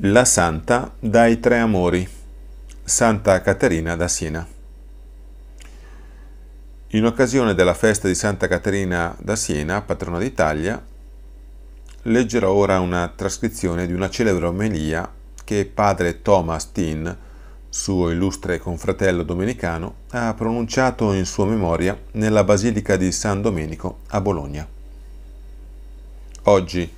La Santa dai Tre Amori, Santa Caterina da Siena. In occasione della festa di Santa Caterina da Siena, patrona d'Italia, leggerò ora una trascrizione di una celebre omelia che padre Thomas Tin, suo illustre confratello domenicano, ha pronunciato in sua memoria nella Basilica di San Domenico a Bologna. Oggi,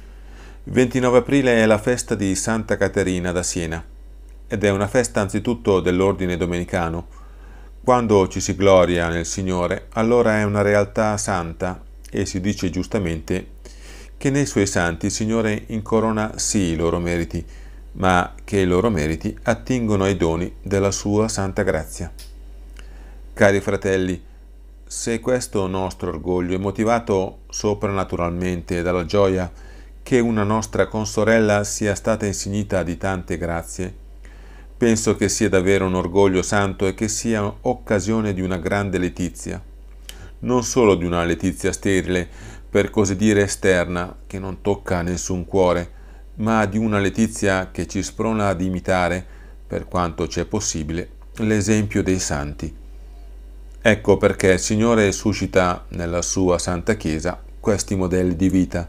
il 29 aprile è la festa di Santa Caterina da Siena ed è una festa anzitutto dell'ordine domenicano. Quando ci si gloria nel Signore, allora è una realtà santa e si dice giustamente che nei suoi santi il Signore incorona sì i loro meriti, ma che i loro meriti attingono ai doni della sua santa grazia. Cari fratelli, se questo nostro orgoglio è motivato soprannaturalmente dalla gioia, che una nostra consorella sia stata insignita di tante grazie. Penso che sia davvero un orgoglio santo e che sia occasione di una grande letizia. Non solo di una letizia sterile, per così dire esterna, che non tocca nessun cuore, ma di una letizia che ci sprona ad imitare, per quanto ci è possibile, l'esempio dei santi. Ecco perché il Signore suscita nella sua Santa Chiesa questi modelli di vita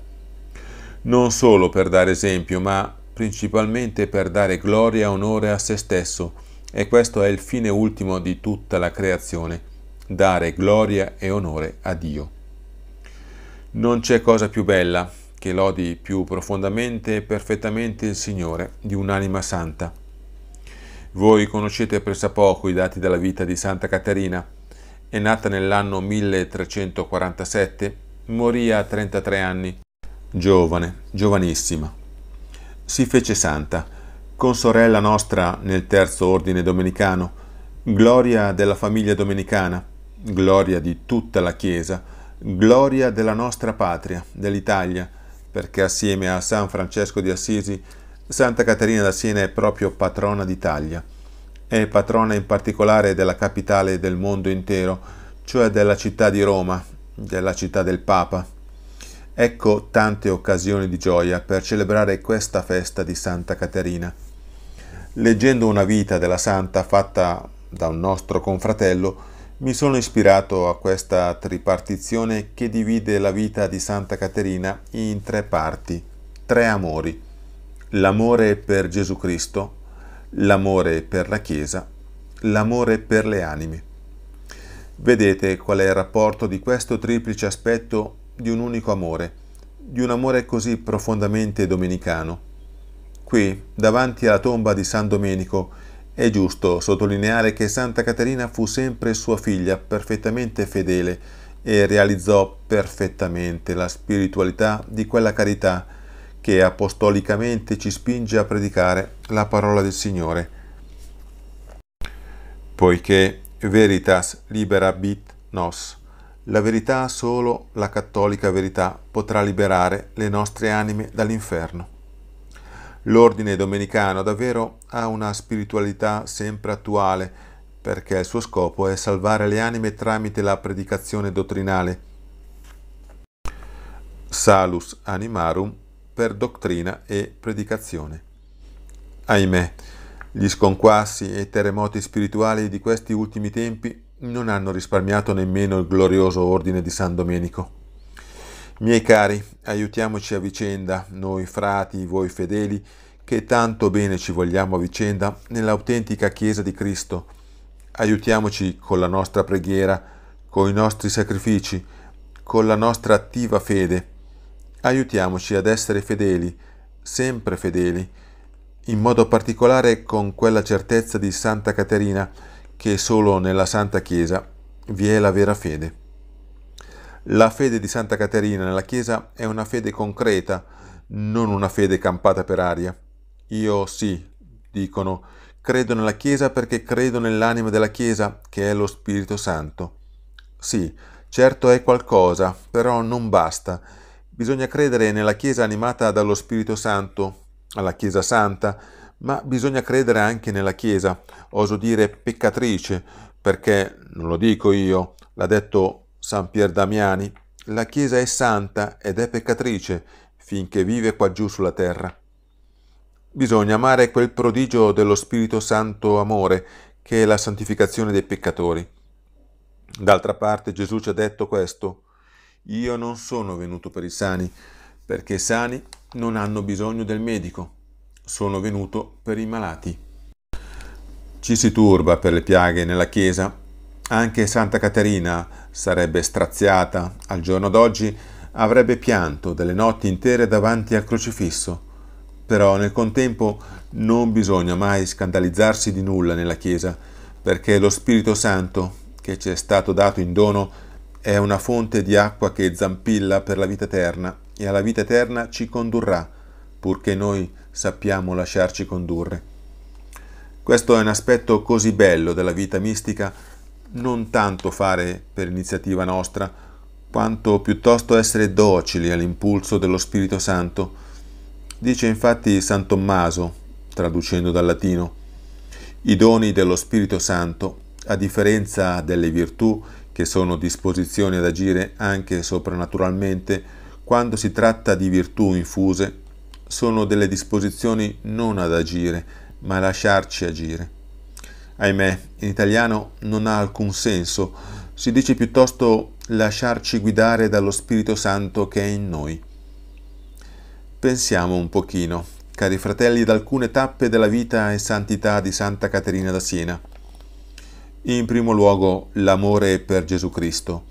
non solo per dare esempio, ma principalmente per dare gloria e onore a se stesso. E questo è il fine ultimo di tutta la creazione, dare gloria e onore a Dio. Non c'è cosa più bella che lodi più profondamente e perfettamente il Signore di un'anima santa. Voi conoscete poco i dati della vita di Santa Caterina. È nata nell'anno 1347, morì a 33 anni giovane, giovanissima. Si fece santa, con sorella nostra nel terzo ordine domenicano, gloria della famiglia domenicana, gloria di tutta la Chiesa, gloria della nostra patria, dell'Italia, perché assieme a San Francesco di Assisi, Santa Caterina da Siena è proprio patrona d'Italia. È patrona in particolare della capitale del mondo intero, cioè della città di Roma, della città del Papa, Ecco tante occasioni di gioia per celebrare questa festa di Santa Caterina. Leggendo una vita della Santa fatta da un nostro confratello, mi sono ispirato a questa tripartizione che divide la vita di Santa Caterina in tre parti, tre amori. L'amore per Gesù Cristo, l'amore per la Chiesa, l'amore per le anime. Vedete qual è il rapporto di questo triplice aspetto di un unico amore, di un amore così profondamente domenicano. Qui, davanti alla tomba di San Domenico, è giusto sottolineare che Santa Caterina fu sempre sua figlia perfettamente fedele e realizzò perfettamente la spiritualità di quella carità che apostolicamente ci spinge a predicare la parola del Signore. Poiché veritas libera bit nos la verità, solo la cattolica verità, potrà liberare le nostre anime dall'inferno. L'ordine domenicano davvero ha una spiritualità sempre attuale, perché il suo scopo è salvare le anime tramite la predicazione dottrinale. Salus animarum per dottrina e predicazione. Ahimè, gli sconquassi e terremoti spirituali di questi ultimi tempi non hanno risparmiato nemmeno il glorioso ordine di San Domenico. Miei cari, aiutiamoci a vicenda, noi frati, voi fedeli, che tanto bene ci vogliamo a vicenda nell'autentica Chiesa di Cristo. Aiutiamoci con la nostra preghiera, con i nostri sacrifici, con la nostra attiva fede. Aiutiamoci ad essere fedeli, sempre fedeli, in modo particolare con quella certezza di Santa Caterina, che solo nella Santa Chiesa vi è la vera fede. La fede di Santa Caterina nella Chiesa è una fede concreta, non una fede campata per aria. Io sì, dicono, credo nella Chiesa perché credo nell'anima della Chiesa, che è lo Spirito Santo. Sì, certo è qualcosa, però non basta. Bisogna credere nella Chiesa animata dallo Spirito Santo, alla Chiesa Santa, ma bisogna credere anche nella Chiesa, oso dire peccatrice, perché non lo dico io, l'ha detto San Pier Damiani, la Chiesa è santa ed è peccatrice finché vive qua giù sulla terra. Bisogna amare quel prodigio dello Spirito Santo amore, che è la santificazione dei peccatori. D'altra parte Gesù ci ha detto questo, io non sono venuto per i sani, perché i sani non hanno bisogno del medico, sono venuto per i malati. Ci si turba per le piaghe nella Chiesa. Anche Santa Caterina sarebbe straziata. Al giorno d'oggi avrebbe pianto delle notti intere davanti al crocifisso. Però nel contempo non bisogna mai scandalizzarsi di nulla nella Chiesa, perché lo Spirito Santo che ci è stato dato in dono è una fonte di acqua che zampilla per la vita eterna e alla vita eterna ci condurrà, purché noi sappiamo lasciarci condurre. Questo è un aspetto così bello della vita mistica, non tanto fare per iniziativa nostra, quanto piuttosto essere docili all'impulso dello Spirito Santo. Dice infatti San Tommaso, traducendo dal latino, i doni dello Spirito Santo, a differenza delle virtù che sono disposizioni ad agire anche soprannaturalmente, quando si tratta di virtù infuse, sono delle disposizioni non ad agire, ma a lasciarci agire. Ahimè, in italiano non ha alcun senso, si dice piuttosto lasciarci guidare dallo Spirito Santo che è in noi. Pensiamo un pochino, cari fratelli, ad alcune tappe della vita e santità di Santa Caterina da Siena. In primo luogo, l'amore per Gesù Cristo.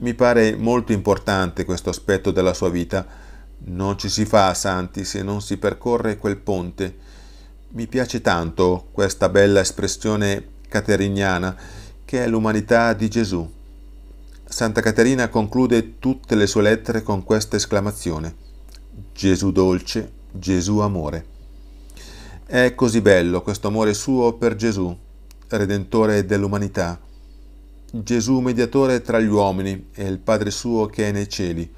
Mi pare molto importante questo aspetto della sua vita, non ci si fa santi se non si percorre quel ponte. Mi piace tanto questa bella espressione cateriniana che è l'umanità di Gesù. Santa Caterina conclude tutte le sue lettere con questa esclamazione. Gesù dolce, Gesù amore. È così bello questo amore suo per Gesù, Redentore dell'umanità. Gesù mediatore tra gli uomini e il Padre suo che è nei cieli.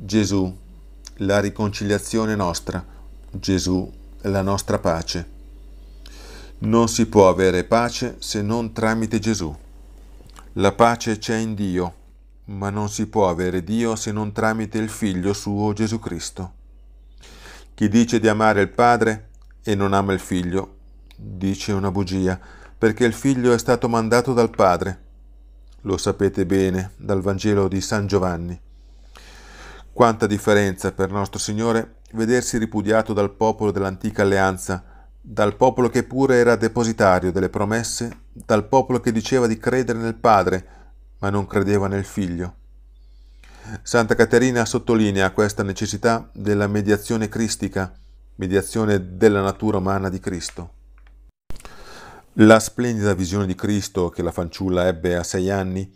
Gesù, la riconciliazione nostra, Gesù, la nostra pace. Non si può avere pace se non tramite Gesù. La pace c'è in Dio, ma non si può avere Dio se non tramite il Figlio suo Gesù Cristo. Chi dice di amare il Padre e non ama il Figlio, dice una bugia, perché il Figlio è stato mandato dal Padre. Lo sapete bene dal Vangelo di San Giovanni. Quanta differenza per nostro Signore vedersi ripudiato dal popolo dell'antica alleanza, dal popolo che pure era depositario delle promesse, dal popolo che diceva di credere nel Padre, ma non credeva nel Figlio. Santa Caterina sottolinea questa necessità della mediazione cristica, mediazione della natura umana di Cristo. La splendida visione di Cristo che la fanciulla ebbe a sei anni,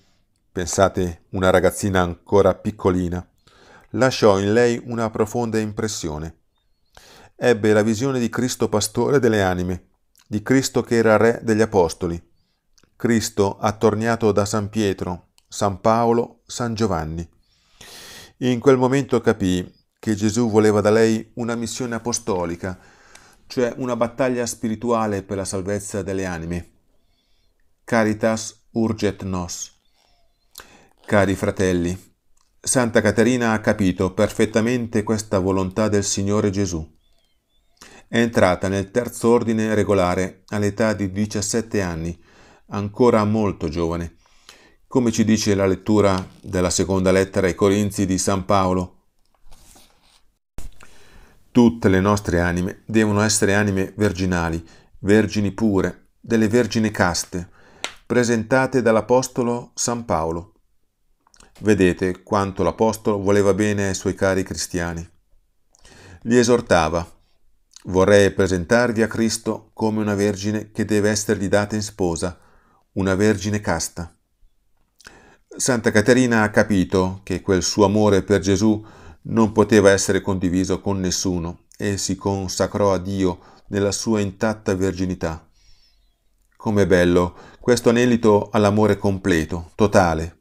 pensate una ragazzina ancora piccolina, lasciò in lei una profonda impressione. Ebbe la visione di Cristo pastore delle anime, di Cristo che era re degli apostoli, Cristo attorniato da San Pietro, San Paolo, San Giovanni. In quel momento capì che Gesù voleva da lei una missione apostolica, cioè una battaglia spirituale per la salvezza delle anime. Caritas urget nos. Cari fratelli, Santa Caterina ha capito perfettamente questa volontà del Signore Gesù. È entrata nel terzo ordine regolare all'età di 17 anni, ancora molto giovane, come ci dice la lettura della seconda lettera ai Corinzi di San Paolo. Tutte le nostre anime devono essere anime virginali, vergini pure, delle vergini caste, presentate dall'Apostolo San Paolo Vedete quanto l'Apostolo voleva bene ai suoi cari cristiani. Li esortava, vorrei presentarvi a Cristo come una vergine che deve essergli data in sposa, una vergine casta. Santa Caterina ha capito che quel suo amore per Gesù non poteva essere condiviso con nessuno e si consacrò a Dio nella sua intatta verginità. Com'è bello questo anelito all'amore completo, totale,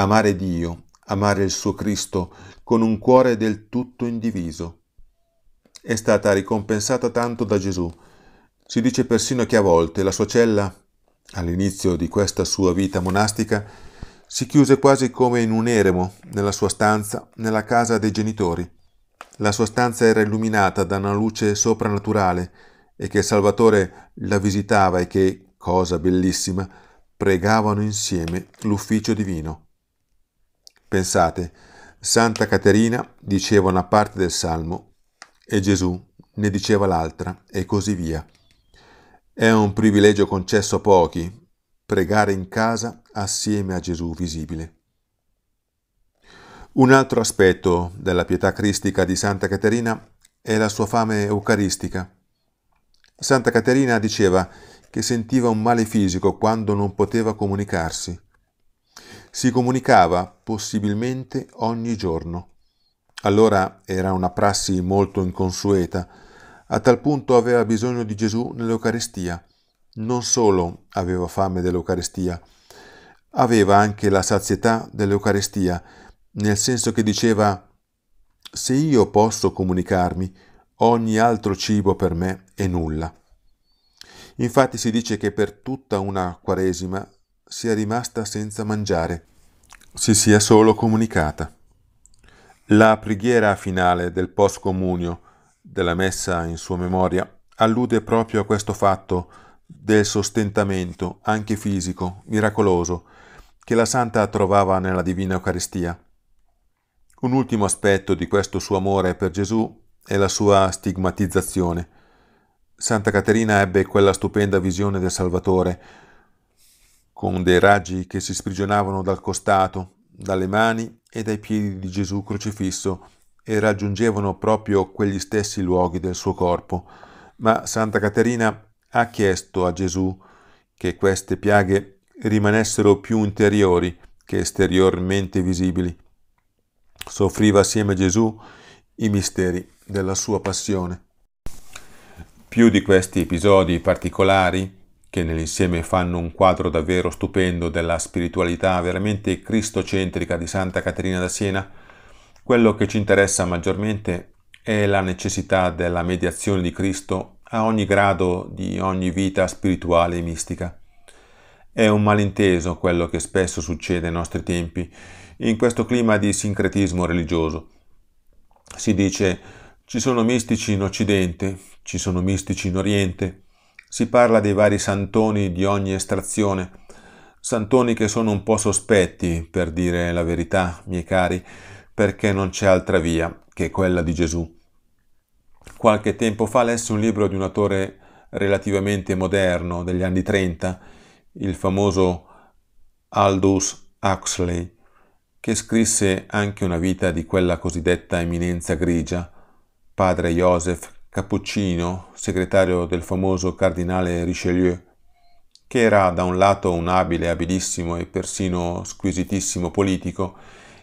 amare Dio, amare il suo Cristo con un cuore del tutto indiviso. È stata ricompensata tanto da Gesù. Si dice persino che a volte la sua cella, all'inizio di questa sua vita monastica, si chiuse quasi come in un eremo nella sua stanza, nella casa dei genitori. La sua stanza era illuminata da una luce soprannaturale e che il Salvatore la visitava e che, cosa bellissima, pregavano insieme l'ufficio divino. Pensate, Santa Caterina diceva una parte del Salmo e Gesù ne diceva l'altra e così via. È un privilegio concesso a pochi, pregare in casa assieme a Gesù visibile. Un altro aspetto della pietà cristica di Santa Caterina è la sua fame eucaristica. Santa Caterina diceva che sentiva un male fisico quando non poteva comunicarsi. Si comunicava possibilmente ogni giorno. Allora era una prassi molto inconsueta. A tal punto aveva bisogno di Gesù nell'Eucaristia. Non solo aveva fame dell'Eucaristia, aveva anche la sazietà dell'Eucaristia, nel senso che diceva se io posso comunicarmi, ogni altro cibo per me è nulla. Infatti si dice che per tutta una quaresima sia rimasta senza mangiare, si sia solo comunicata. La preghiera finale del post-comunio, della messa in sua memoria allude proprio a questo fatto del sostentamento, anche fisico, miracoloso, che la santa trovava nella Divina Eucaristia. Un ultimo aspetto di questo suo amore per Gesù è la sua stigmatizzazione. Santa Caterina ebbe quella stupenda visione del Salvatore, con dei raggi che si sprigionavano dal costato, dalle mani e dai piedi di Gesù crocifisso e raggiungevano proprio quegli stessi luoghi del suo corpo. Ma Santa Caterina ha chiesto a Gesù che queste piaghe rimanessero più interiori che esteriormente visibili. Soffriva assieme a Gesù i misteri della sua passione. Più di questi episodi particolari che nell'insieme fanno un quadro davvero stupendo della spiritualità veramente cristocentrica di Santa Caterina da Siena, quello che ci interessa maggiormente è la necessità della mediazione di Cristo a ogni grado di ogni vita spirituale e mistica. È un malinteso quello che spesso succede ai nostri tempi, in questo clima di sincretismo religioso. Si dice ci sono mistici in Occidente, ci sono mistici in Oriente, si parla dei vari santoni di ogni estrazione, santoni che sono un po' sospetti, per dire la verità, miei cari, perché non c'è altra via che quella di Gesù. Qualche tempo fa lessi un libro di un autore relativamente moderno degli anni 30, il famoso Aldous Huxley, che scrisse anche una vita di quella cosiddetta eminenza grigia, padre Joseph Cappuccino, segretario del famoso cardinale Richelieu, che era da un lato un abile, abilissimo e persino squisitissimo politico,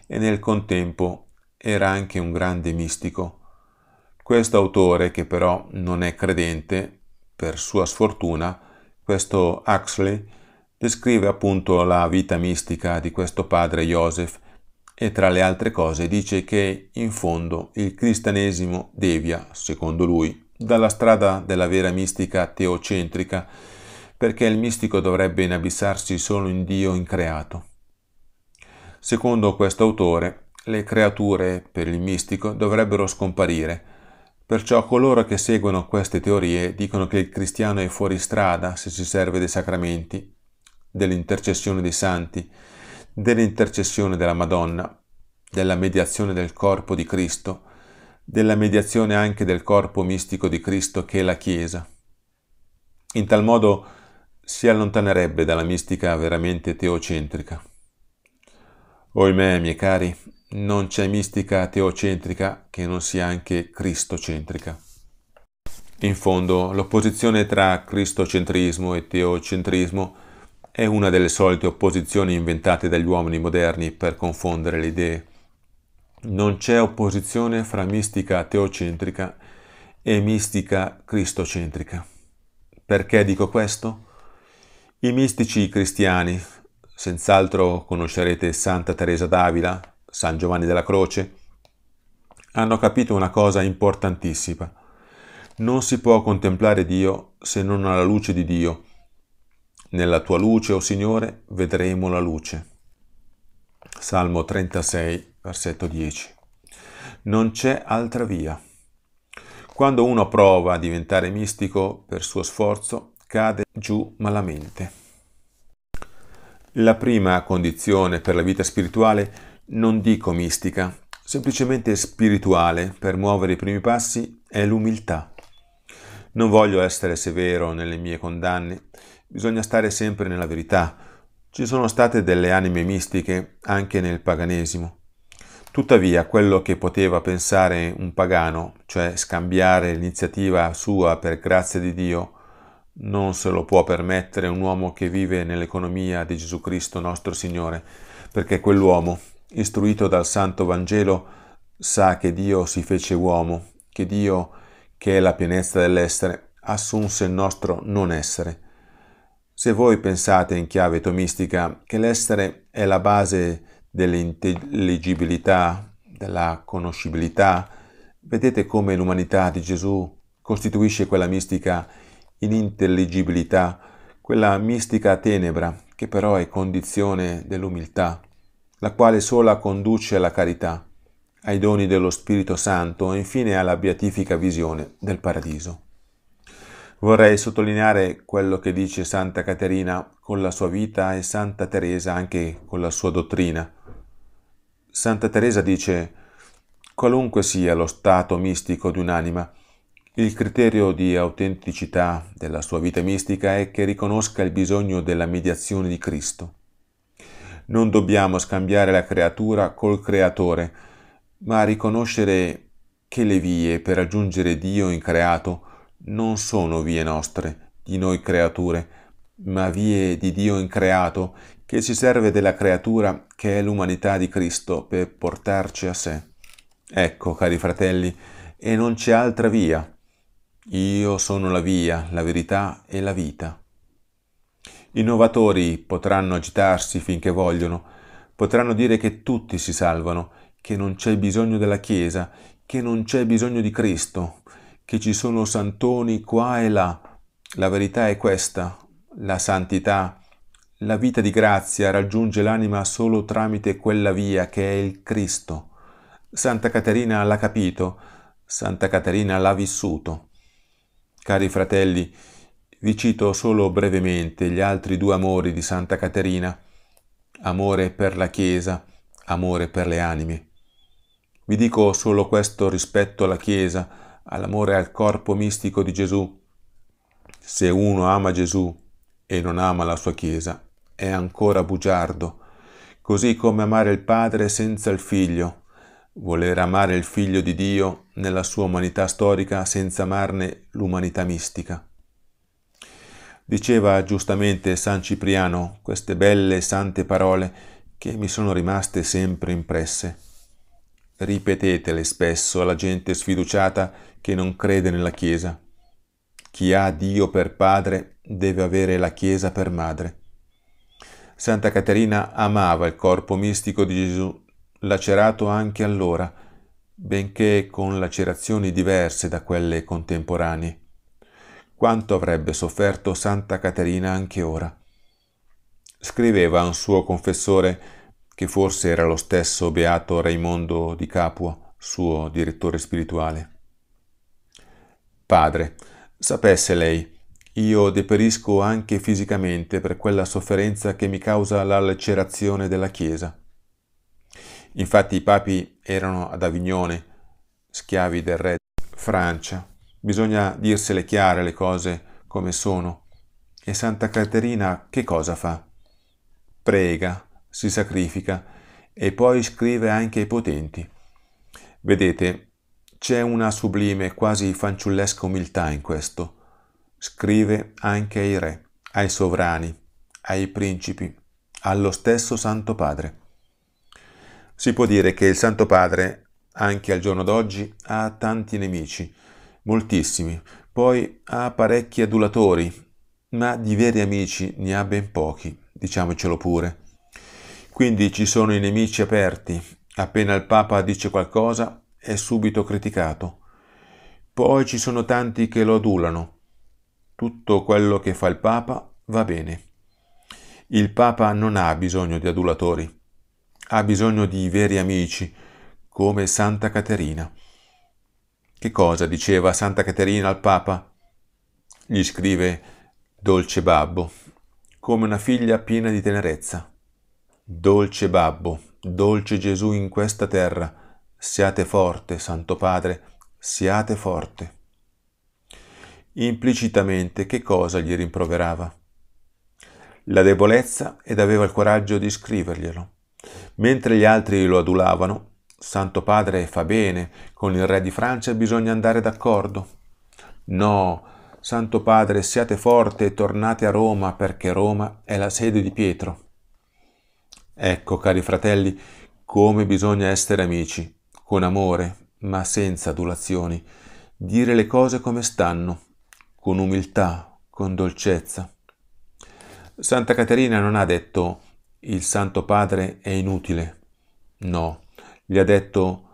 e nel contempo era anche un grande mistico. Questo autore, che però non è credente, per sua sfortuna, questo Huxley, descrive appunto la vita mistica di questo padre Joseph e tra le altre cose dice che in fondo il cristianesimo devia, secondo lui, dalla strada della vera mistica teocentrica, perché il mistico dovrebbe inabissarsi solo in Dio increato. Secondo questo autore, le creature per il mistico dovrebbero scomparire, perciò coloro che seguono queste teorie dicono che il cristiano è fuori strada se si serve dei sacramenti, dell'intercessione dei santi, dell'intercessione della Madonna, della mediazione del corpo di Cristo, della mediazione anche del corpo mistico di Cristo che è la Chiesa. In tal modo si allontanerebbe dalla mistica veramente teocentrica. Oimè, miei cari, non c'è mistica teocentrica che non sia anche cristocentrica. In fondo, l'opposizione tra cristocentrismo e teocentrismo è una delle solite opposizioni inventate dagli uomini moderni per confondere le idee. Non c'è opposizione fra mistica teocentrica e mistica cristocentrica. Perché dico questo? I mistici cristiani, senz'altro conoscerete Santa Teresa d'Avila, San Giovanni della Croce, hanno capito una cosa importantissima. Non si può contemplare Dio se non alla luce di Dio nella tua luce, o oh Signore, vedremo la luce. Salmo 36, versetto 10. Non c'è altra via. Quando uno prova a diventare mistico per suo sforzo, cade giù malamente. La prima condizione per la vita spirituale, non dico mistica, semplicemente spirituale per muovere i primi passi, è l'umiltà. Non voglio essere severo nelle mie condanne Bisogna stare sempre nella verità. Ci sono state delle anime mistiche anche nel paganesimo. Tuttavia, quello che poteva pensare un pagano, cioè scambiare l'iniziativa sua per grazia di Dio, non se lo può permettere un uomo che vive nell'economia di Gesù Cristo nostro Signore, perché quell'uomo, istruito dal Santo Vangelo, sa che Dio si fece uomo, che Dio, che è la pienezza dell'essere, assunse il nostro non essere se voi pensate in chiave tomistica che l'essere è la base dell'intelligibilità, della conoscibilità, vedete come l'umanità di Gesù costituisce quella mistica inintelligibilità, quella mistica tenebra che però è condizione dell'umiltà, la quale sola conduce alla carità, ai doni dello Spirito Santo e infine alla beatifica visione del paradiso. Vorrei sottolineare quello che dice Santa Caterina con la sua vita e Santa Teresa anche con la sua dottrina. Santa Teresa dice, qualunque sia lo stato mistico di un'anima, il criterio di autenticità della sua vita mistica è che riconosca il bisogno della mediazione di Cristo. Non dobbiamo scambiare la creatura col Creatore, ma riconoscere che le vie per raggiungere Dio in creato non sono vie nostre, di noi creature, ma vie di Dio increato che si serve della creatura che è l'umanità di Cristo per portarci a sé. Ecco, cari fratelli, e non c'è altra via. Io sono la via, la verità e la vita. I novatori potranno agitarsi finché vogliono, potranno dire che tutti si salvano, che non c'è bisogno della Chiesa, che non c'è bisogno di Cristo, che ci sono santoni qua e là. La verità è questa, la santità, la vita di grazia raggiunge l'anima solo tramite quella via che è il Cristo. Santa Caterina l'ha capito, Santa Caterina l'ha vissuto. Cari fratelli, vi cito solo brevemente gli altri due amori di Santa Caterina, amore per la Chiesa, amore per le anime. Vi dico solo questo rispetto alla Chiesa, all'amore al corpo mistico di Gesù. Se uno ama Gesù e non ama la sua Chiesa, è ancora bugiardo, così come amare il Padre senza il Figlio. Voler amare il Figlio di Dio nella sua umanità storica senza amarne l'umanità mistica. Diceva giustamente San Cipriano queste belle e sante parole che mi sono rimaste sempre impresse. Ripetetele spesso alla gente sfiduciata che non crede nella Chiesa. Chi ha Dio per padre deve avere la Chiesa per madre. Santa Caterina amava il corpo mistico di Gesù, lacerato anche allora, benché con lacerazioni diverse da quelle contemporanee. Quanto avrebbe sofferto Santa Caterina anche ora? Scriveva a un suo confessore che forse era lo stesso beato Raimondo di Capua, suo direttore spirituale. Padre, sapesse lei, io deperisco anche fisicamente per quella sofferenza che mi causa la lacerazione della Chiesa. Infatti i papi erano ad Avignone, schiavi del re Francia. Bisogna dirsele chiare le cose come sono. E Santa Caterina che cosa fa? Prega si sacrifica e poi scrive anche ai potenti. Vedete, c'è una sublime, quasi fanciullesca umiltà in questo. Scrive anche ai re, ai sovrani, ai principi, allo stesso Santo Padre. Si può dire che il Santo Padre, anche al giorno d'oggi, ha tanti nemici, moltissimi, poi ha parecchi adulatori, ma di veri amici ne ha ben pochi, diciamocelo pure. Quindi ci sono i nemici aperti. Appena il Papa dice qualcosa è subito criticato. Poi ci sono tanti che lo adulano. Tutto quello che fa il Papa va bene. Il Papa non ha bisogno di adulatori, ha bisogno di veri amici, come Santa Caterina. Che cosa diceva Santa Caterina al Papa? Gli scrive Dolce Babbo, come una figlia piena di tenerezza. Dolce Babbo, dolce Gesù in questa terra, siate forte, Santo Padre, siate forte. Implicitamente che cosa gli rimproverava? La debolezza ed aveva il coraggio di scriverglielo. Mentre gli altri lo adulavano, Santo Padre fa bene, con il Re di Francia bisogna andare d'accordo. No, Santo Padre, siate forte e tornate a Roma perché Roma è la sede di Pietro. Ecco, cari fratelli, come bisogna essere amici, con amore, ma senza adulazioni, dire le cose come stanno, con umiltà, con dolcezza. Santa Caterina non ha detto il Santo Padre è inutile, no, gli ha detto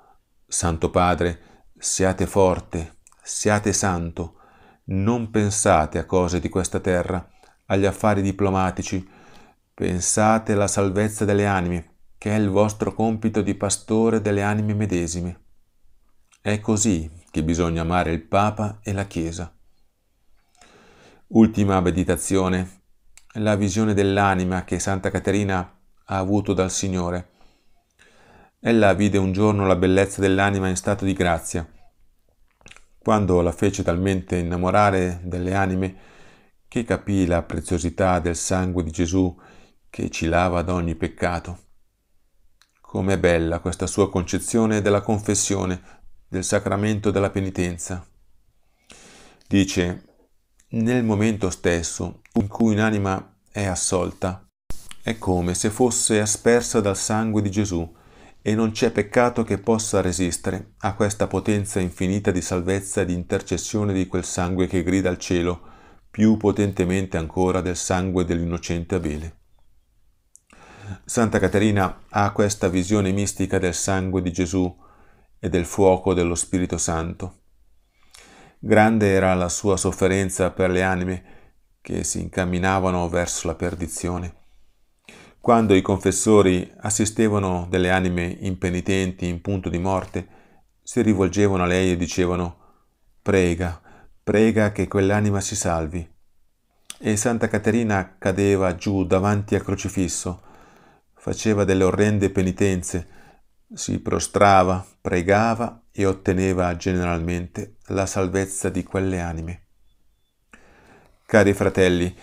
Santo Padre, siate forte, siate santo, non pensate a cose di questa terra, agli affari diplomatici, Pensate alla salvezza delle anime, che è il vostro compito di pastore delle anime medesime. È così che bisogna amare il Papa e la Chiesa. Ultima meditazione, la visione dell'anima che Santa Caterina ha avuto dal Signore. Ella vide un giorno la bellezza dell'anima in stato di grazia. Quando la fece talmente innamorare delle anime che capì la preziosità del sangue di Gesù che ci lava da ogni peccato. Com'è bella questa sua concezione della confessione, del sacramento della penitenza. Dice, nel momento stesso in cui un'anima è assolta, è come se fosse aspersa dal sangue di Gesù e non c'è peccato che possa resistere a questa potenza infinita di salvezza e di intercessione di quel sangue che grida al cielo, più potentemente ancora del sangue dell'innocente Abele. Santa Caterina ha questa visione mistica del sangue di Gesù e del fuoco dello Spirito Santo. Grande era la sua sofferenza per le anime che si incamminavano verso la perdizione. Quando i confessori assistevano delle anime impenitenti in punto di morte, si rivolgevano a lei e dicevano prega, prega che quell'anima si salvi. E Santa Caterina cadeva giù davanti al crocifisso, faceva delle orrende penitenze, si prostrava, pregava e otteneva generalmente la salvezza di quelle anime. Cari fratelli,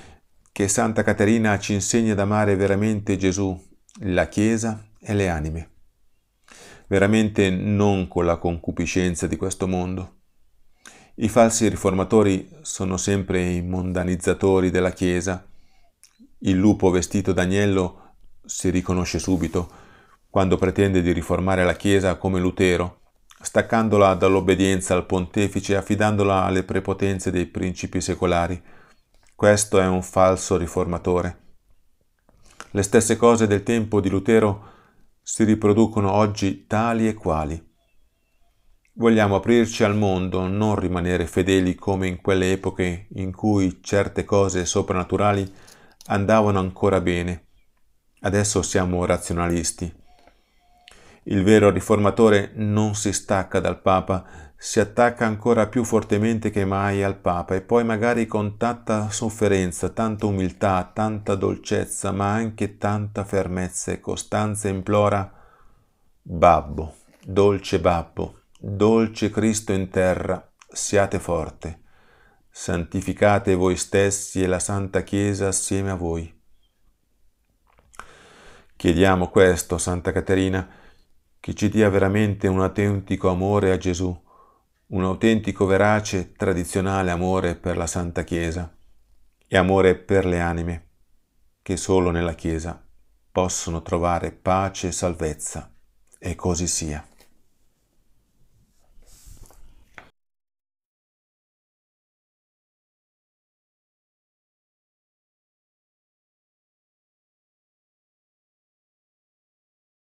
che Santa Caterina ci insegna ad amare veramente Gesù, la Chiesa e le anime. Veramente non con la concupiscenza di questo mondo. I falsi riformatori sono sempre i mondanizzatori della Chiesa. Il lupo vestito d'agnello si riconosce subito quando pretende di riformare la Chiesa come Lutero, staccandola dall'obbedienza al pontefice e affidandola alle prepotenze dei principi secolari. Questo è un falso riformatore. Le stesse cose del tempo di Lutero si riproducono oggi tali e quali. Vogliamo aprirci al mondo, non rimanere fedeli come in quelle epoche in cui certe cose soprannaturali andavano ancora bene Adesso siamo razionalisti. Il vero riformatore non si stacca dal Papa, si attacca ancora più fortemente che mai al Papa e poi magari con tanta sofferenza, tanta umiltà, tanta dolcezza, ma anche tanta fermezza e costanza implora Babbo, dolce Babbo, dolce Cristo in terra, siate forte, santificate voi stessi e la Santa Chiesa assieme a voi. Chiediamo questo, Santa Caterina, che ci dia veramente un autentico amore a Gesù, un autentico, verace, tradizionale amore per la Santa Chiesa e amore per le anime, che solo nella Chiesa possono trovare pace e salvezza. E così sia.